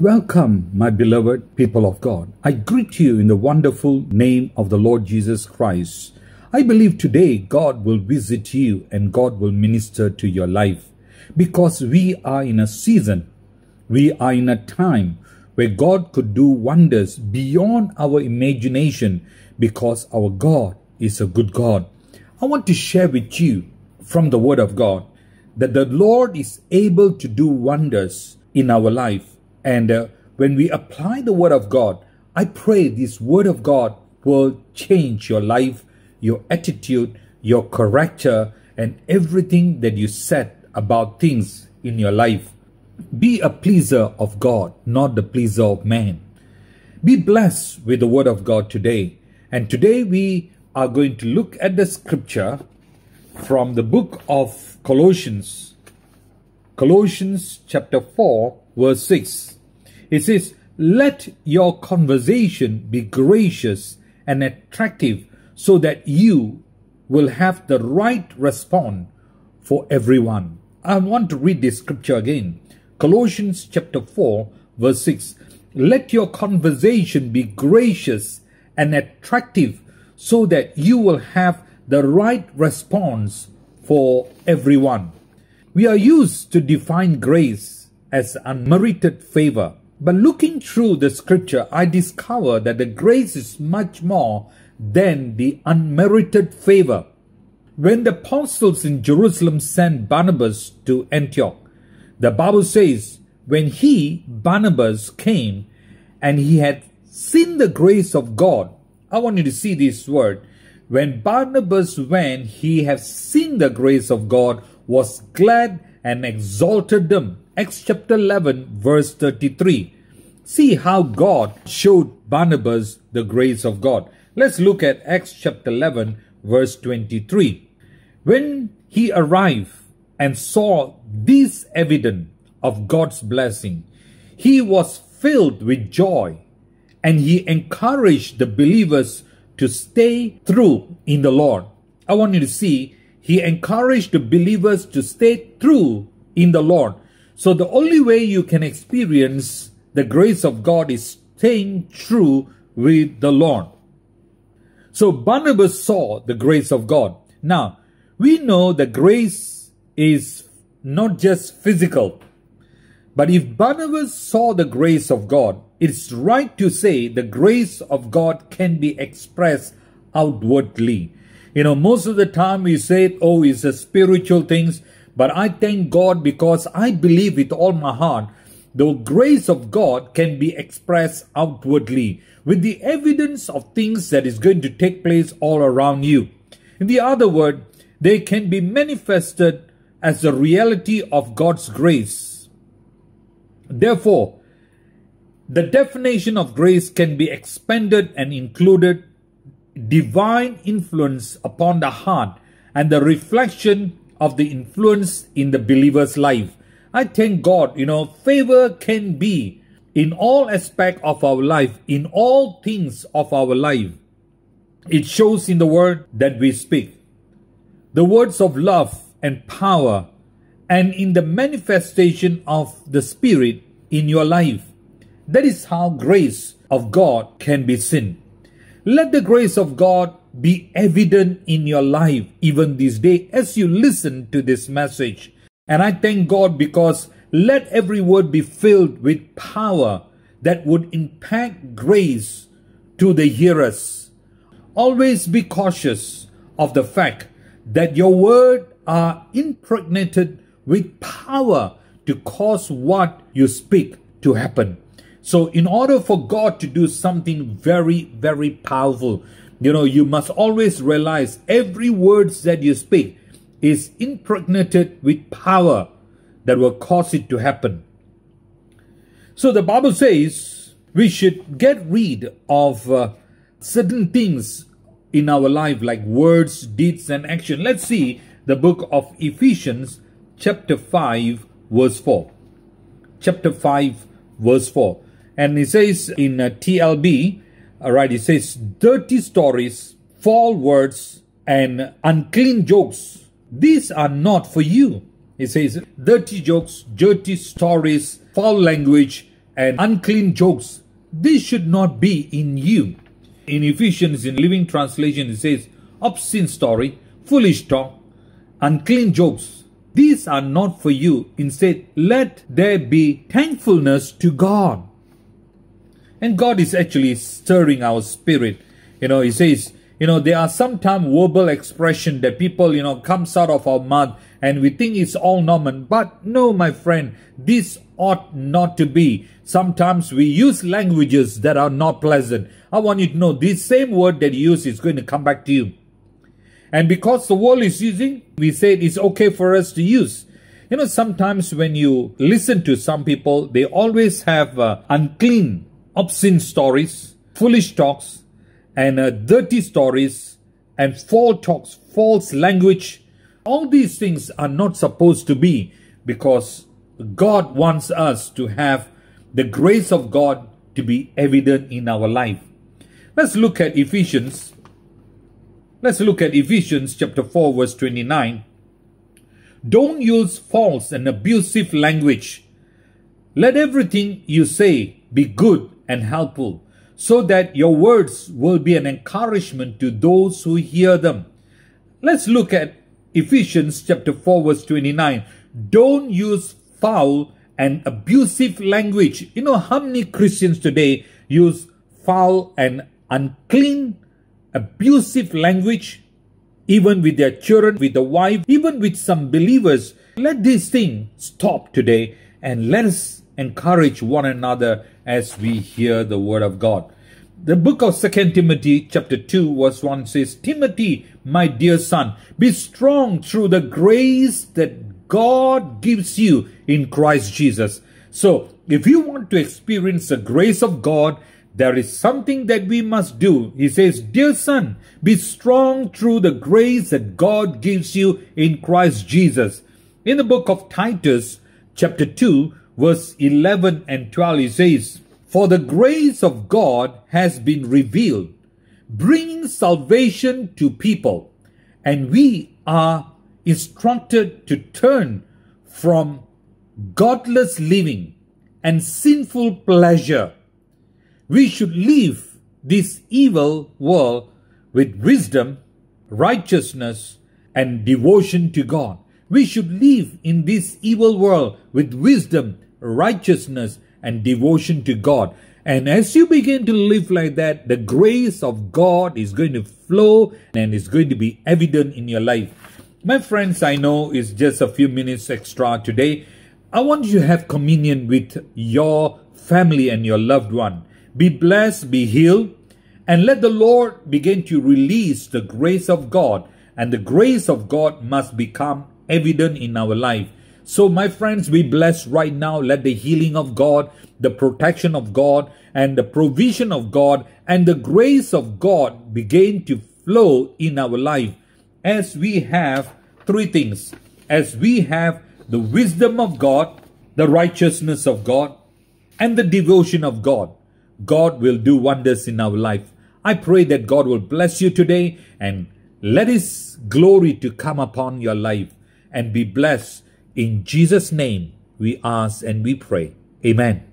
Welcome, my beloved people of God. I greet you in the wonderful name of the Lord Jesus Christ. I believe today God will visit you and God will minister to your life because we are in a season, we are in a time where God could do wonders beyond our imagination because our God is a good God. I want to share with you from the Word of God that the Lord is able to do wonders in our life and uh, when we apply the Word of God, I pray this Word of God will change your life, your attitude, your character, and everything that you said about things in your life. Be a pleaser of God, not the pleaser of man. Be blessed with the Word of God today. And today we are going to look at the scripture from the book of Colossians. Colossians chapter 4 verse 6. It says, Let your conversation be gracious and attractive so that you will have the right response for everyone. I want to read this scripture again. Colossians chapter 4 verse 6. Let your conversation be gracious and attractive so that you will have the right response for everyone. We are used to define grace as unmerited favor. But looking through the scripture, I discover that the grace is much more than the unmerited favor. When the apostles in Jerusalem sent Barnabas to Antioch, the Bible says, when he, Barnabas, came and he had seen the grace of God. I want you to see this word. When Barnabas went, he had seen the grace of God, was glad and exalted them Acts chapter 11, verse 33. See how God showed Barnabas the grace of God. Let's look at Acts chapter 11, verse 23. When he arrived and saw this evidence of God's blessing, he was filled with joy and he encouraged the believers to stay true in the Lord. I want you to see, he encouraged the believers to stay true in the Lord. So the only way you can experience the grace of God is staying true with the Lord. So Barnabas saw the grace of God. Now, we know the grace is not just physical. But if Barnabas saw the grace of God, it's right to say the grace of God can be expressed outwardly. You know, most of the time we say, oh, it's a spiritual things. But I thank God because I believe with all my heart the grace of God can be expressed outwardly with the evidence of things that is going to take place all around you. In the other word, they can be manifested as the reality of God's grace. Therefore, the definition of grace can be expanded and included divine influence upon the heart and the reflection of the influence in the believer's life. I thank God, you know, favor can be in all aspect of our life, in all things of our life. It shows in the word that we speak. The words of love and power and in the manifestation of the Spirit in your life. That is how grace of God can be seen. Let the grace of God be evident in your life even this day as you listen to this message. And I thank God because let every word be filled with power that would impact grace to the hearers. Always be cautious of the fact that your words are impregnated with power to cause what you speak to happen. So in order for God to do something very, very powerful, you know, you must always realize every words that you speak is impregnated with power that will cause it to happen. So the Bible says we should get rid of uh, certain things in our life like words, deeds and action. Let's see the book of Ephesians chapter 5 verse 4. Chapter 5 verse 4. And it says in uh, TLB, all right, it says dirty stories, foul words, and unclean jokes. These are not for you. It says dirty jokes, dirty stories, foul language, and unclean jokes. These should not be in you. In Ephesians, in Living Translation, it says obscene story, foolish talk, unclean jokes. These are not for you. Instead, let there be thankfulness to God. And God is actually stirring our spirit. You know, He says, you know, there are sometimes verbal expression that people, you know, comes out of our mouth and we think it's all normal. But no, my friend, this ought not to be. Sometimes we use languages that are not pleasant. I want you to know this same word that you use is going to come back to you. And because the world is using, we say it's okay for us to use. You know, sometimes when you listen to some people, they always have uh, unclean obscene stories, foolish talks, and uh, dirty stories, and false talks, false language. All these things are not supposed to be because God wants us to have the grace of God to be evident in our life. Let's look at Ephesians. Let's look at Ephesians chapter 4 verse 29. Don't use false and abusive language. Let everything you say be good and helpful, so that your words will be an encouragement to those who hear them. Let's look at Ephesians chapter 4 verse 29. Don't use foul and abusive language. You know how many Christians today use foul and unclean, abusive language, even with their children, with the wife, even with some believers. Let this thing stop today and let us encourage one another as we hear the word of God. The book of Second Timothy chapter 2 verse 1 says, Timothy, my dear son, be strong through the grace that God gives you in Christ Jesus. So if you want to experience the grace of God, there is something that we must do. He says, Dear son, be strong through the grace that God gives you in Christ Jesus. In the book of Titus, chapter 2, verse 11 and 12, he says, For the grace of God has been revealed, bringing salvation to people, and we are instructed to turn from godless living and sinful pleasure. We should leave this evil world with wisdom, righteousness, and devotion to God. We should live in this evil world with wisdom, righteousness, and devotion to God. And as you begin to live like that, the grace of God is going to flow and it's going to be evident in your life. My friends, I know it's just a few minutes extra today. I want you to have communion with your family and your loved one. Be blessed, be healed, and let the Lord begin to release the grace of God. And the grace of God must become evident in our life. So, my friends, be blessed right now. Let the healing of God, the protection of God, and the provision of God, and the grace of God begin to flow in our life as we have three things as we have the wisdom of God, the righteousness of God, and the devotion of God. God will do wonders in our life. I pray that God will bless you today and let His glory to come upon your life and be blessed. In Jesus' name, we ask and we pray. Amen.